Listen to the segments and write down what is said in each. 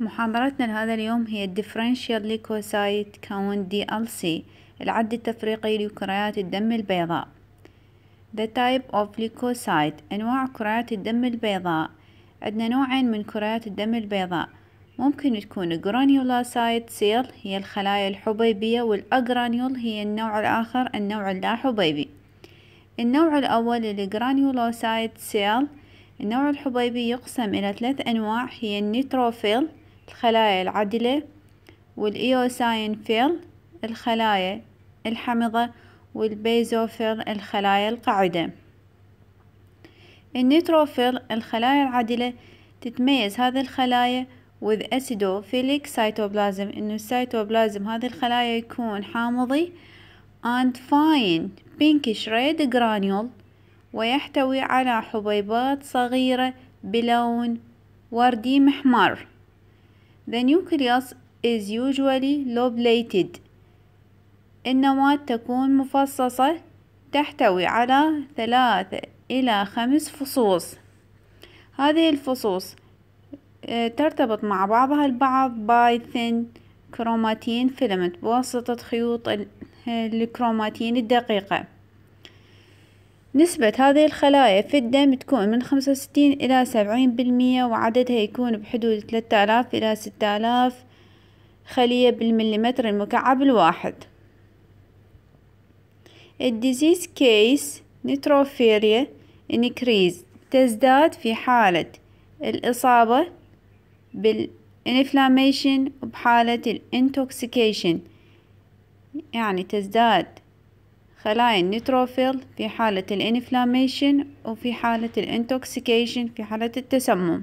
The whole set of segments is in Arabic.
محاضرتنا لهذا اليوم هي Differential Leukocyte Count DLC العد التفريقي لكريات الدم البيضاء The type of leukocyte أنواع كريات الدم البيضاء عندنا نوعين من كريات الدم البيضاء ممكن تكون جرانيولاسايت سيل هي الخلايا الحبيبية والأجرانيول هي النوع الآخر النوع اللا حبيبي النوع الأول الجرانيولوسايت سيل النوع الحبيبي يقسم إلى ثلاث أنواع هي النيتروفيل الخلايا العدلة والإيوساينفيل الخلايا الحمضة والبيزوفيل الخلايا القاعدة النيتروفيل الخلايا العدلة تتميز هذه الخلايا with acidophilic cytoplasm انه السيتوبلازم هذه الخلايا يكون حامضي and fine pinkish red granule ويحتوي على حبيبات صغيرة بلون وردي محمر The nucleus is usually lobulated. النواة تكون مفصصة تحتوي على ثلاثة إلى خمس فصوص هذه الفصوص آه، ترتبط مع بعضها البعض thin كروماتين فيلمنت بواسطة خيوط آه، الكروماتين الدقيقة نسبة هذه الخلايا في الدم تكون من خمسة وستين إلى سبعين بالمية وعددها يكون بحدود ثلاثة آلاف إلى ستة آلاف خلية بالمليمتر المكعب الواحد الديزيز كيس نيتروفيريا انكريز تزداد في حالة الإصابة بالإنفلاميشن وبحالة الانتوكسيكيشن يعني تزداد خلايا النيتروفيل في حالة الانفلاميشن وفي حالة الانتوكسيكيشن في حالة التسمم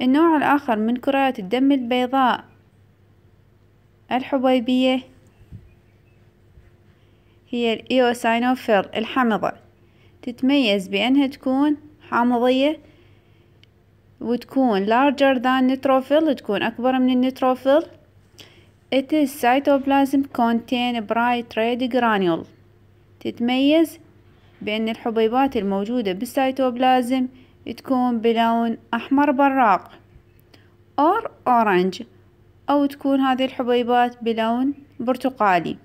النوع الآخر من كريات الدم البيضاء الحبيبية هي الإيوساينوفيل الحمضة تتميز بأنها تكون حامضية وتكون larger than neutrophil تكون أكبر من النيتروفيل It is cytoplasm contain bright red granule تتميز بأن الحبيبات الموجودة بالسيتوبلازم تكون بلون أحمر براق or orange أو تكون هذه الحبيبات بلون برتقالي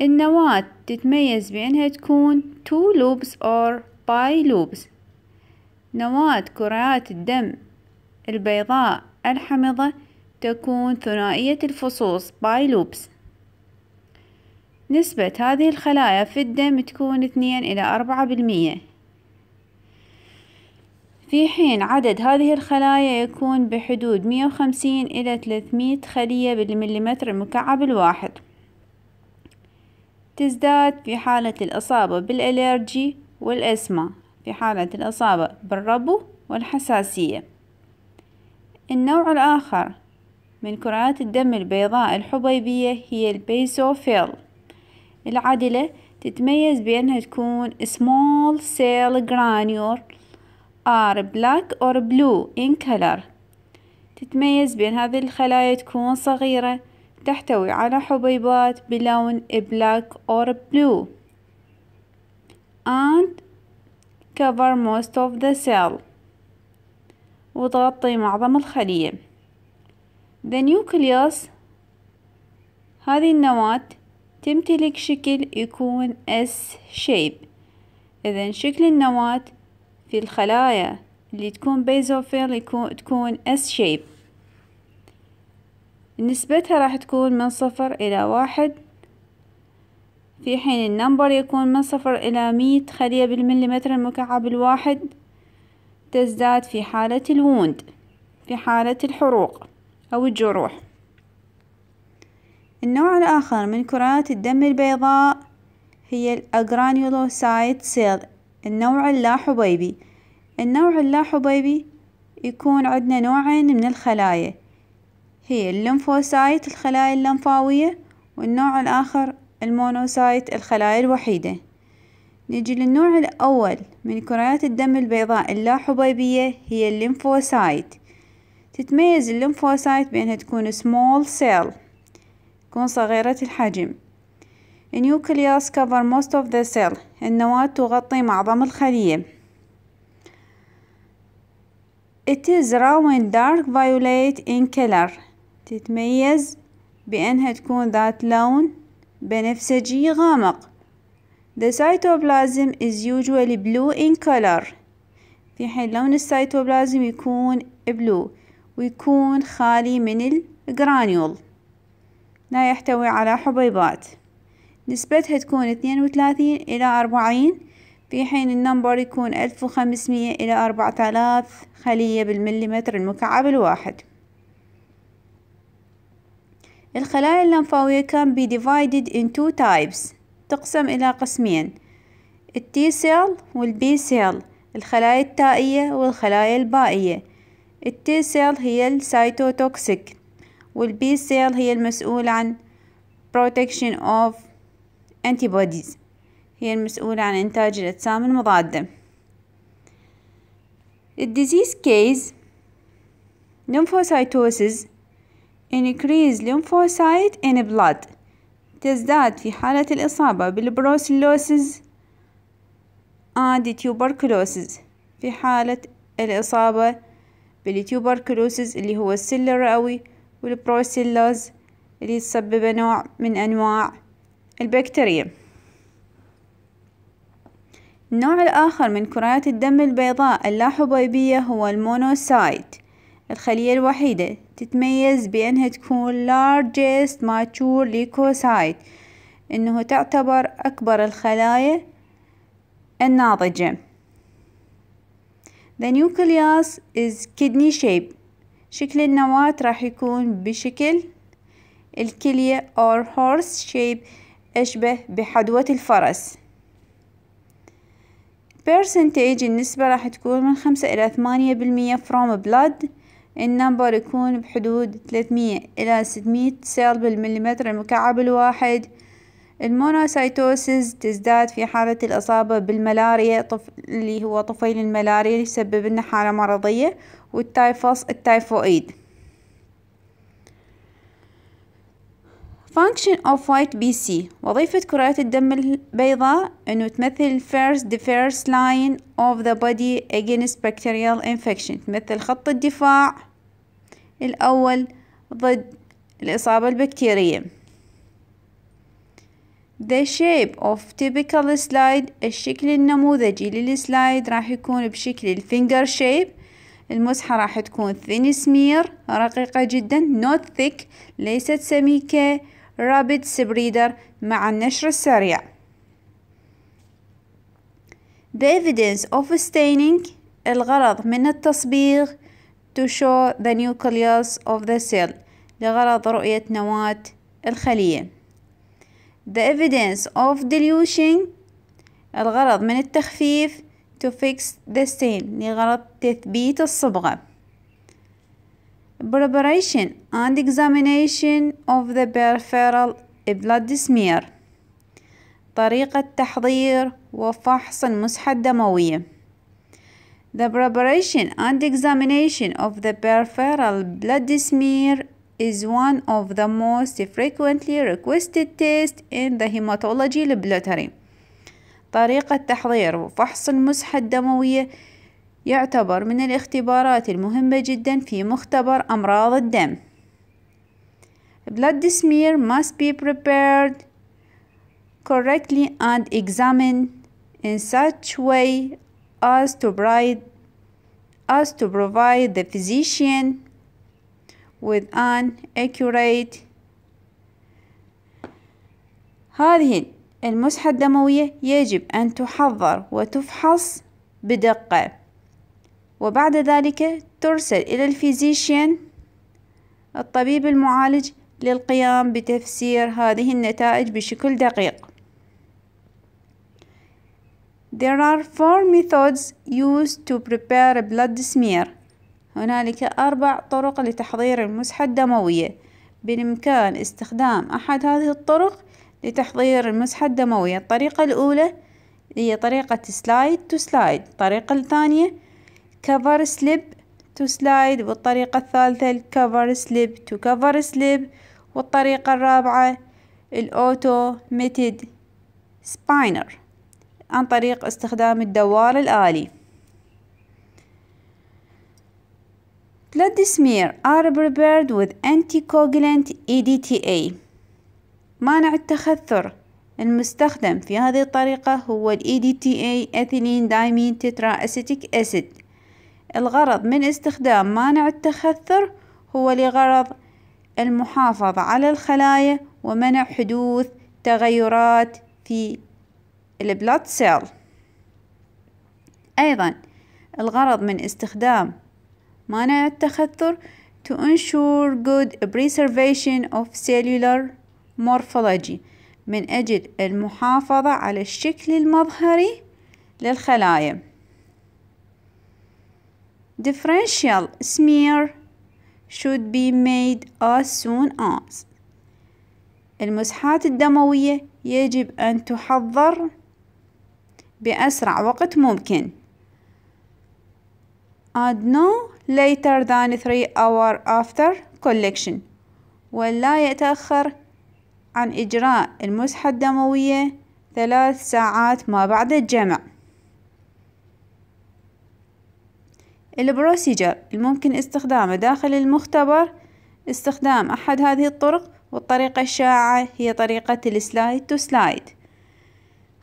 النواة تتميز بأنها تكون two loops or bi loops نواة كريات الدم البيضاء الحمضة تكون ثنائية الفصوص باي لوبس نسبة هذه الخلايا في الدم تكون اثنين إلى أربعة بالمية في حين عدد هذه الخلايا يكون بحدود 150 إلى 300 خلية بالمليمتر المكعب الواحد تزداد في حالة الإصابة بالألرجي والأسما في حالة الإصابة بالربو والحساسية النوع الآخر من كرات الدم البيضاء الحبيبية هي البيسوفيل العدلة تتميز بأنها تكون small cell granule are black or blue in color تتميز بأن هذه الخلايا تكون صغيرة تحتوي على حبيبات بلون black or blue and cover most of the cell وتغطي معظم الخلية The nucleus هذه النواة تمتلك شكل يكون S shape إذا شكل النواة في الخلايا اللي تكون بيزوفيل يكون تكون S shape نسبتها راح تكون من صفر إلى واحد في حين النمبر يكون من صفر إلى مية خلية بالمليمتر المكعب الواحد تزداد في حالة الووند في حالة الحروق أو الجروح النوع الآخر من كرات الدم البيضاء هي الأجرانيولوسايت سيل النوع اللاحبيبي النوع اللاحبيبي يكون عندنا نوعين من الخلايا هي الليمفوسايت الخلايا اللمفاوية والنوع الآخر المونوسايت الخلايا الوحيدة نجي للنوع الأول من كريات الدم البيضاء اللاحبيبية هي الليمفوسايت تتميز الليمفوسايت بأنها تكون small cell تكون صغيرة الحجم nucleus cover most of the cell النواة تغطي معظم الخلية It is round dark violet in color تتميز بأنها تكون ذات لون بنفسجي غامق The cytoplasm is usually blue in color في حين لون السيتوبلازم يكون blue ويكون خالي من الجرانيول لا يحتوي على حبيبات نسبتها تكون اثنين وثلاثين إلى أربعين في حين النمبر يكون ألف وخمسمية إلى أربعة آلاف خلية بالمليمتر المكعب الواحد الخلايا اللمفاوية can be divided into types تقسم إلى قسمين التي سيل والبي سيل الخلايا التائية والخلايا البائية التي سيل هي السيتوتوكسيك والبي سيل هي المسؤولة عن protection of antibodies هي المسؤولة عن إنتاج الأجسام المضادة الديزيز كيز lymphocytosis increase lymphocyte in blood تزداد في حالة الإصابة بالبروسلوسز and tuberculosis في حالة الإصابة بالتيوبركلوسز اللي هو السل الرئوي والبروسيلاز اللي تسبب نوع من أنواع البكتيريا النوع الآخر من كريات الدم البيضاء اللاحبيبية هو المونوسايت الخلية الوحيدة تتميز بأنها تكون largest mature leukocyte إنه تعتبر أكبر الخلايا الناضجة The nucleus is kidney shape شكل النواة راح يكون بشكل الكلية or horse shape أشبه بحدوة الفرس percentage النسبة راح تكون من خمسة إلى ثمانية بالمية from blood النمبر يكون بحدود 300 إلى 600 سيل بالمليمتر المكعب الواحد المونوسايتوسيس تزداد في حالة الإصابة بالملاريا طف... اللي هو طفيل الملاريا اللي يسبب لنا حالة مرضية والتايفوس التايفويد function of white BC وظيفة كريات الدم البيضاء أنه تمثل first defense line of the body against bacterial infection تمثل خط الدفاع الأول ضد الإصابة البكتيرية the shape of typical slide الشكل النموذجي للسلايد راح يكون بشكل الفينجر shape المسحة راح تكون thin smear رقيقة جدا not thick ليست سميكة rapid spreader مع النشر السريع The evidence of staining الغرض من التصبيغ to show the nucleus of the cell لغرض رؤية نواة الخلية the evidence of dilution الغرض من التخفيف to fix the stain لغرض تثبيت الصبغة preparation and examination of the peripheral blood smear طريقة تحضير وفحص المسحة الدموية The preparation and examination of the peripheral blood smear is one of the most frequently requested tests in the hematology laboratory طريقة تحضير وفحص المسحة الدموية يعتبر من الاختبارات المهمة جدا في مختبر أمراض الدم blood smear must be prepared correctly and examined in such way as to provide as to provide the physician with an accurate هذه المسحة الدموية يجب أن تحضر وتفحص بدقة وبعد ذلك ترسل إلى الفيزيشين الطبيب المعالج للقيام بتفسير هذه النتائج بشكل دقيق There are four methods used to prepare a blood smear هنالك أربع طرق لتحضير المسحة الدموية بالإمكان استخدام أحد هذه الطرق لتحضير المسحة الدموية الطريقة الأولى هي طريقة سلايد تو سلايد الطريقة الثانية كفر سليب تو سلايد والطريقة الثالثة الكفر سليب تو كفر سليب والطريقة الرابعة الأوتو ميتد سباينر عن طريق استخدام الدوار الآلي Blood smear are prepared with anticoagulant EDTA مانع التخثر المستخدم في هذه الطريقة هو ال EDTA ethylene diamine tetraacetic acid الغرض من استخدام مانع التخثر هو لغرض المحافظة على الخلايا ومنع حدوث تغيرات في البلاد سيل أيضا الغرض من استخدام مانع التخثر to ensure good preservation of cellular morphology من أجل المحافظة على الشكل المظهري للخلايا differential smear should be made as soon as المسحات الدموية يجب أن تحضر بأسرع وقت ممكن add no later than 3 hours after collection ولا يتأخر عن إجراء المسحة الدموية ثلاث ساعات ما بعد الجمع البروسيجر الممكن استخدامه داخل المختبر استخدام أحد هذه الطرق والطريقة الشائعة هي طريقة السلايد تو سلايد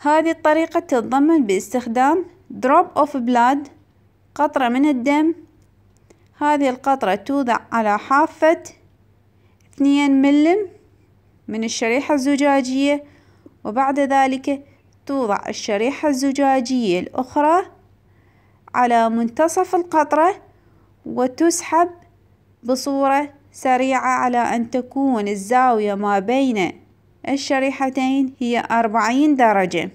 هذه الطريقة تتضمن باستخدام drop of blood قطرة من الدم هذه القطرة توضع على حافة اثنين ملم من الشريحة الزجاجية وبعد ذلك توضع الشريحة الزجاجية الأخرى على منتصف القطرة وتسحب بصورة سريعة على أن تكون الزاوية ما بين الشريحتين هي أربعين درجة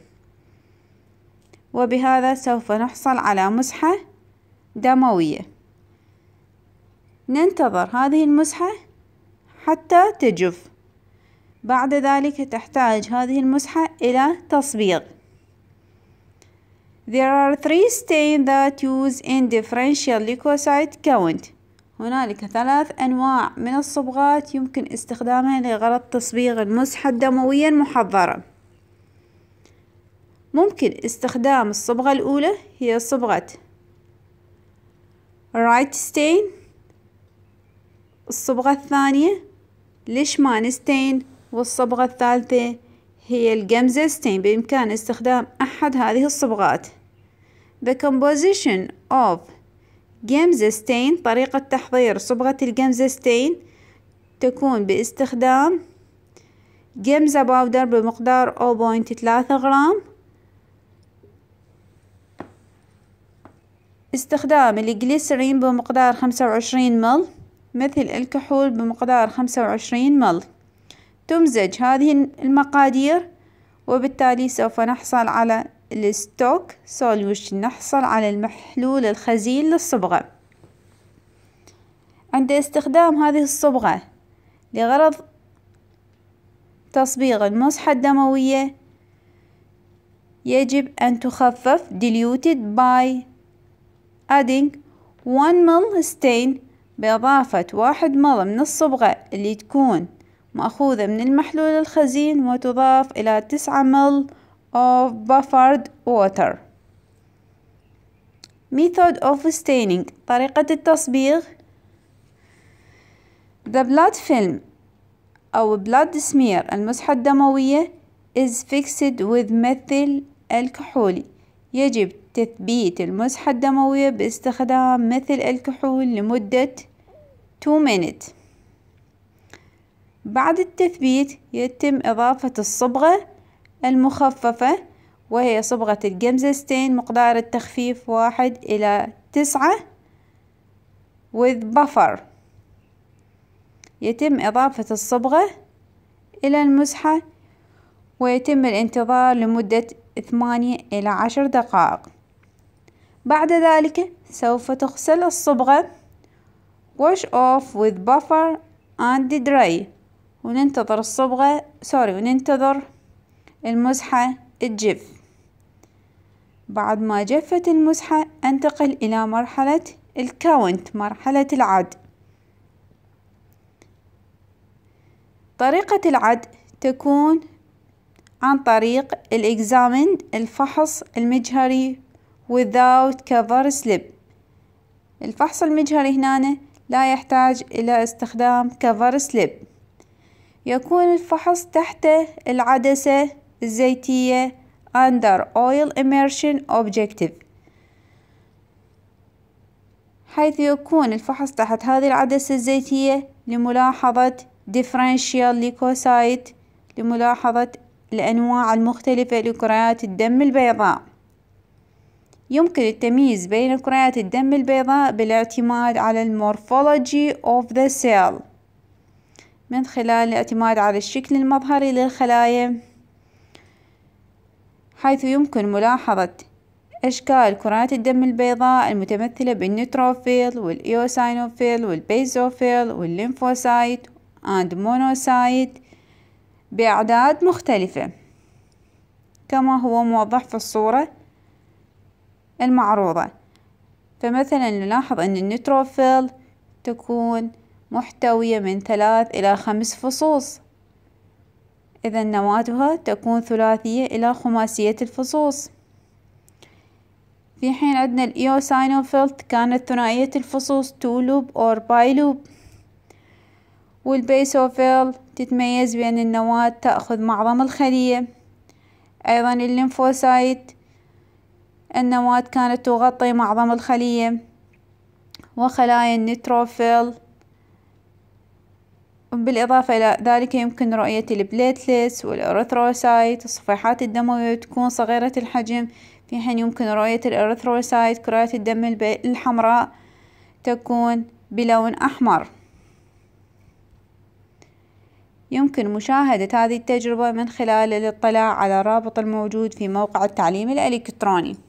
وبهذا سوف نحصل على مسحة دموية ننتظر هذه المسحة حتى تجف بعد ذلك تحتاج هذه المسحة إلى تصبيغ There are three stains that use in differential leukocyte count هنالك ثلاث أنواع من الصبغات يمكن استخدامها لغرض تصبيغ المسحة الدموية المحضرة ممكن استخدام الصبغة الأولى هي صبغة right stain الصبغة الثانية الشمان ستين والصبغة الثالثة هي الجمزة ستين بإمكان استخدام أحد هذه الصبغات The composition of جمزة ستين طريقة تحضير صبغة الجمزة ستين تكون باستخدام جمزة باودر بمقدار 0.3 غرام استخدام الجليسرين بمقدار 25 مل مثل الكحول بمقدار خمسة وعشرين مل تمزج هذه المقادير وبالتالي سوف نحصل على الستوك سوليوشن نحصل على المحلول الخزين للصبغة عند استخدام هذه الصبغة لغرض تصبيغ المصحة الدموية يجب أن تخفف diluted by adding 1 ml stain بإضافة واحد مر من الصبغة اللي تكون مأخوذة من المحلول الخزين وتضاف إلى تسعة مل of buffered water method of staining طريقة التصبيغ The blood film أو blood smear المسحة الدموية is fixed with methyl الكحولي يجب تثبيت المسحة الدموية باستخدام مثل الكحول لمدة 2 minutes بعد التثبيت يتم إضافة الصبغة المخففة وهي صبغة الجمزستين مقدار التخفيف واحد إلى تسعة with buffer يتم إضافة الصبغة إلى المسحة ويتم الانتظار لمدة 8 إلى 10 دقائق بعد ذلك سوف تغسل الصبغة wash off with buffer and dry وننتظر الصبغة سوري وننتظر المزحة تجف بعد ما جفت المزحة أنتقل إلى مرحلة الكاونت مرحلة العد طريقة العد تكون عن طريق الإكزامن الفحص المجهري without cover slip الفحص المجهري هنا لا يحتاج إلى استخدام cover slip يكون الفحص تحت العدسة الزيتية under oil immersion objective حيث يكون الفحص تحت هذه العدسة الزيتية لملاحظة differential leukocyte لملاحظة الأنواع المختلفة لكريات الدم البيضاء يمكن التمييز بين كريات الدم البيضاء بالاعتماد على المورفولوجي of the cell من خلال الاعتماد على الشكل المظهري للخلايا حيث يمكن ملاحظة أشكال كرات الدم البيضاء المتمثلة بالنيتروفيل والإيوساينوفيل والبيزوفيل والليمفوسايت and monocyte بأعداد مختلفة كما هو موضح في الصورة المعروضة فمثلا نلاحظ أن النيتروفيل تكون محتوية من ثلاث إلى خمس فصوص إذا نواتها تكون ثلاثية إلى خماسية الفصوص في حين عندنا الإيوساينوفيلت كانت ثنائية الفصوص تولوب أو بايلوب والبيسوفيل تتميز بأن النواة تأخذ معظم الخلية أيضا الليمفوسايت النواة كانت تغطي معظم الخلية وخلايا النيتروفيل بالإضافة إلى ذلك يمكن رؤية البليتلس والأرثروسايت الصفيحات الدموية تكون صغيرة الحجم في حين يمكن رؤية الأرثروسايت كرات الدم الحمراء تكون بلون أحمر يمكن مشاهدة هذه التجربة من خلال الاطلاع على الرابط الموجود في موقع التعليم الإلكتروني